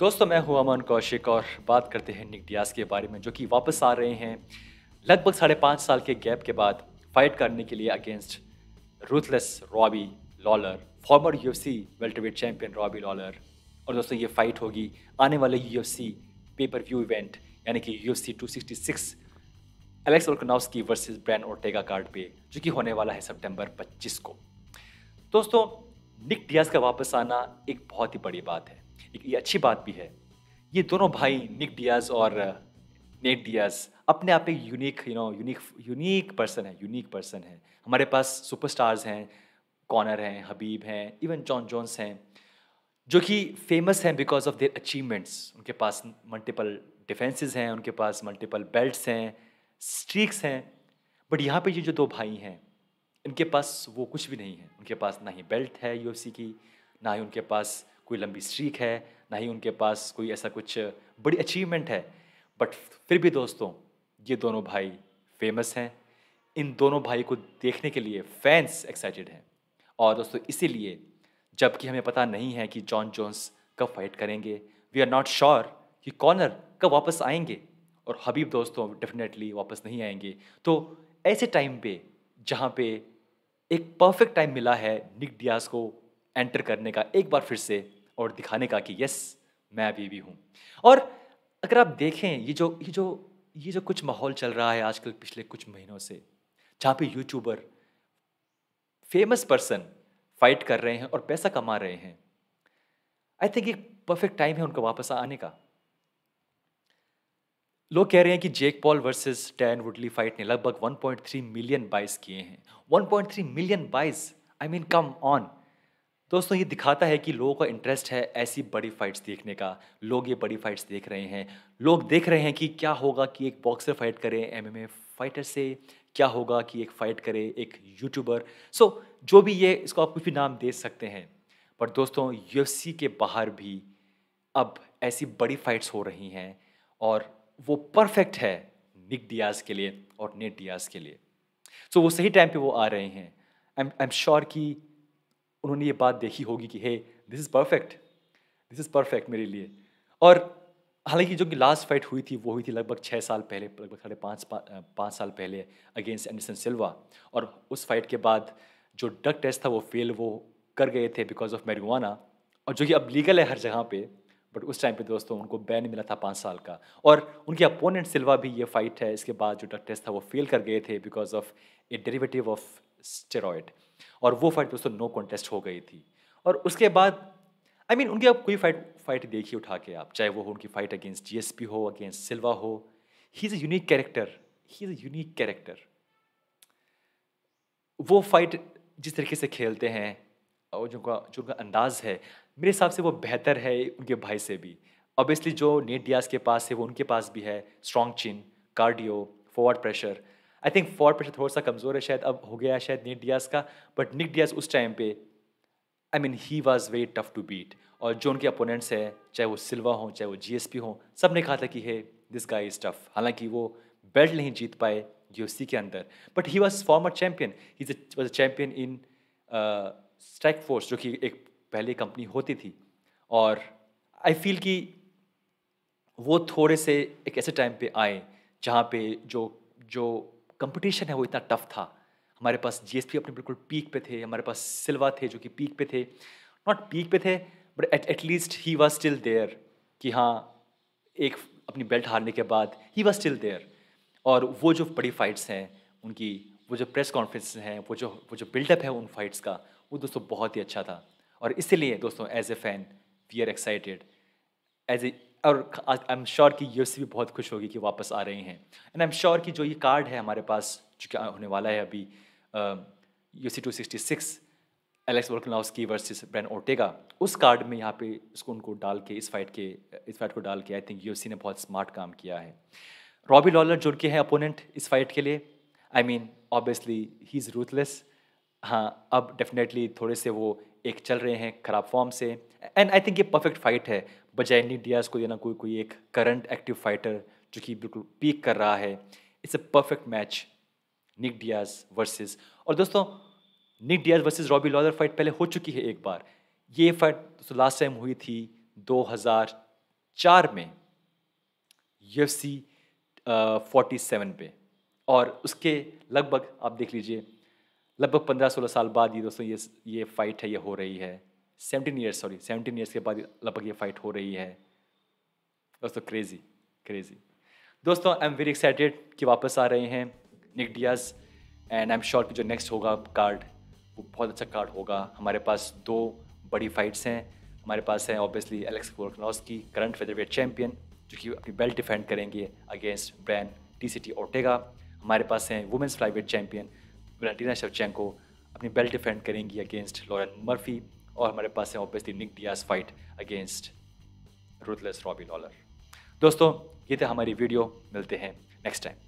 दोस्तों मैं हूं अमन कौशिक और बात करते हैं निक डियास के बारे में जो कि वापस आ रहे हैं लगभग साढ़े पाँच साल के गैप के बाद फाइट करने के लिए against ruthless Robbie Lawler former UFC welterweight champion Robbie Lawler और दोस्तों ये फाइट होगी आने वाले सी पेपर व्यू इवेंट यानी कि sixty six Alex Volkanovski versus Brian Ortega card पे जो कि होने वाला है सितंबर 25 को दोस्तों निक डियास का वापस आना एक बहुत ही बड़ी बात है ये अच्छी बात भी है ये दोनों भाई निक डियाज और नेट डियाज अपने आप एक unique you know unique unique person है यूनिक पर्सन है हमारे पास सुपरस्टार्स हैं कॉनर हैं हबीब हैं इवन जॉन जॉन्स हैं जो कि फेमस हैं बिकॉज ऑफ देयर अचीवमेंट्स उनके पास मल्टीपल डिफेंसेस हैं उनके पास मल्टीपल बेल्ट्स हैं स्ट्रीक्स हैं बट यहाँ पे ये जो दो भाई हैं इनके पास वो कुछ भी नहीं है उनके पास ना ही बेल्ट है यूएफसी की ना ही उनके पास कोई लंबी स्ट्रीक है ना ही उनके पास कोई ऐसा कुछ बड़ी अचीवमेंट है बट फिर भी दोस्तों ये दोनों भाई फेमस हैं इन दोनों भाई को देखने के लिए फैंस एक्साइटेड हैं और दोस्तों इसीलिए जबकि हमें पता नहीं है कि जॉन जोन्स कब फाइट करेंगे वी आर नॉट श्योर कि कॉर्नर कब वापस आएंगे और हबीब दोस्तों डेफिनेटली वापस नहीं आएंगे तो ऐसे टाइम पे जहाँ पे एक परफेक्ट टाइम मिला है निक डियाज को एंटर करने का एक बार फिर से और दिखाने का कि यस मैं अभी भी हूँ और अगर आप देखें ये जो ये जो ये जो कुछ माहौल चल रहा है आजकल पिछले कुछ महीनों से जहाँ पे यूट्यूबर फेमस पर्सन फाइट कर रहे हैं और पैसा कमा रहे हैं आई थिंक एक परफेक्ट टाइम है उनको वापस आने का लोग कह रहे हैं कि Jake Paul versus Tyron Woodley fight ने लगभग 1.3 मिलियन बाइस किए हैं 1.3 मिलियन बाइस आई मीन कम ऑन दोस्तों ये दिखाता है कि लोगों का इंटरेस्ट है ऐसी बड़ी फाइट्स देखने का लोग ये बड़ी फाइट्स देख रहे हैं लोग देख रहे हैं कि क्या होगा कि एक बॉक्सर फाइट करे एमएमए फाइटर से क्या होगा कि एक फाइट करे एक यूट्यूबर सो so, जो भी ये इसको आप कुछ भी नाम दे सकते हैं पर दोस्तों यूएफसी के बाहर भी अब ऐसी बड़ी फाइट्स हो रही हैं और वो परफेक्ट है निक डियाज के लिए और नेट डियाज के लिए सो so, वो सही टाइम पे वो आ रहे हैं आई एम श्योर कि उन्होंने ये बात देखी होगी कि hey this is perfect this is perfect मेरे लिए और हालांकि जो कि लास्ट फाइट हुई थी वो हुई थी लगभग छः साल पहले लगभग साढ़े पाँच पाँच साल पहले अगेंस्ट एंडरसन सिल्वा और उस फाइट के बाद जो ड्रग टेस्ट था वो फेल वो कर गए थे बिकॉज ऑफ मेरिजुआना और जो कि अब लीगल है हर जगह पे बट उस टाइम पे दोस्तों उनको बैन मिला था पाँच साल का और उनके अपोनेंट सिल्वा भी ये फाइट है इसके बाद जो ड्रग टेस्ट था वो फेल कर गए थे because of a derivative of steroid और वो फाइट दोस्तों नो कॉन्टेस्ट हो गई थी और उसके बाद आई I मीन mean, उनकी आप कोई फाइट फाइट देखिए उठा के आप चाहे वो हो उनकी फाइट अगेंस्ट जी हो अगेंस्ट सिल्वा हो he is a unique character he is a unique character वो फाइट जिस तरीके से खेलते हैं और जो उनका जो उनका अंदाज़ है मेरे हिसाब से वो बेहतर है उनके भाई से भी ऑब्वियसली जो नेट डियाज के पास है वो उनके पास भी है strong chin cardio forward pressure I think for pressure थोड़ा सा कमज़ोर है शायद अब हो गया शायद निक डियाज का बट निक डियाज उस टाइम पे I mean he was very tough to beat और जो उनके अपोनेंट्स हैं चाहे वो सिल्वा हों चाहे वो जी एस पी हों सब ने कहा था कि hey this guy is tough हालांकि वो बेल्ट नहीं जीत पाए सी के अंदर but he was former champion he was a champion in Strikeforce जो कि एक पहले कंपनी होती थी और आई फील कि वो थोड़े से एक ऐसे टाइम पे आए जहाँ पे जो जो कंपटीशन है वो इतना टफ था हमारे पास जीएसपी अपने बिल्कुल पीक पे थे हमारे पास सिल्वा थे जो कि पीक पे थे नॉट पीक पे थे but at at least he was still there कि हाँ एक अपनी बेल्ट हारने के बाद ही वॉज स्टिल देयर और वो जो बड़ी फाइट्स हैं उनकी वो जो प्रेस कॉन्फ्रेंस हैं वो जो वो जो बिल्डअप है उन फाइट्स का वो दोस्तों बहुत ही अच्छा था और इसीलिए दोस्तों as a fan we are excited as a और आई एम श्योर कि यूएस भी बहुत खुश होगी कि वापस आ रहे हैं एंड आई एम श्योर कि जो ये कार्ड है हमारे पास जो होने वाला है अभी UFC two sixty six Alex की वर्सेस ब्रैन ओटेगा उस कार्ड में यहाँ पे उसको उनको डाल के इस फाइट के इस फाइट को डाल के आई थिंक यू ने बहुत स्मार्ट काम किया है रॉबी लॉलर जुड़ के हैं अपोनेंट इस फाइट के लिए I mean obviously he is ruthless हाँ अब डेफिनेटली थोड़े से वो एक चल रहे हैं ख़राब फॉर्म से एंड आई थिंक ये परफेक्ट फाइट है बजाय जैनली डियाज को देना कोई कोई एक करंट एक्टिव फाइटर जो कि बिल्कुल पीक कर रहा है it's a perfect match Nick Diaz versus और दोस्तों Nick Diaz versus Robbie Lawler fight पहले हो चुकी है एक बार ये फाइट दोस्तों लास्ट टाइम हुई थी 2004 में U F C forty seven पे और उसके लगभग आप देख लीजिए लगभग पंद्रह सोलह साल बाद ये दोस्तों ये ये फाइट है ये हो रही है seventeen years sorry seventeen years के बाद लगभग ये फाइट हो रही है दोस्तों क्रेजी क्रेजी दोस्तों आई एम वेरी एक्साइटेड कि वापस आ रहे हैं Nick Diaz and I am sure कि जो नेक्स्ट होगा कार्ड वो बहुत अच्छा कार्ड होगा हमारे पास दो बड़ी फाइट्स हैं हमारे पास हैं ऑब्वियसली एलेक्स वर्कनॉस की करंट फेदरवेट चैम्पियन जो कि अपनी बेल्ट डिफेंड करेंगे against Brian T C T Ortega हमारे पास हैं women's flyweight champion Valentina Shevchenko अपनी बेल्ट डिफेंड करेंगी अगेंस्ट लॉरेन मर्फी और हमारे पास है obviously Nick Diaz fight against ruthless Robbie Lawler दोस्तों ये थे हमारी वीडियो मिलते हैं नेक्स्ट टाइम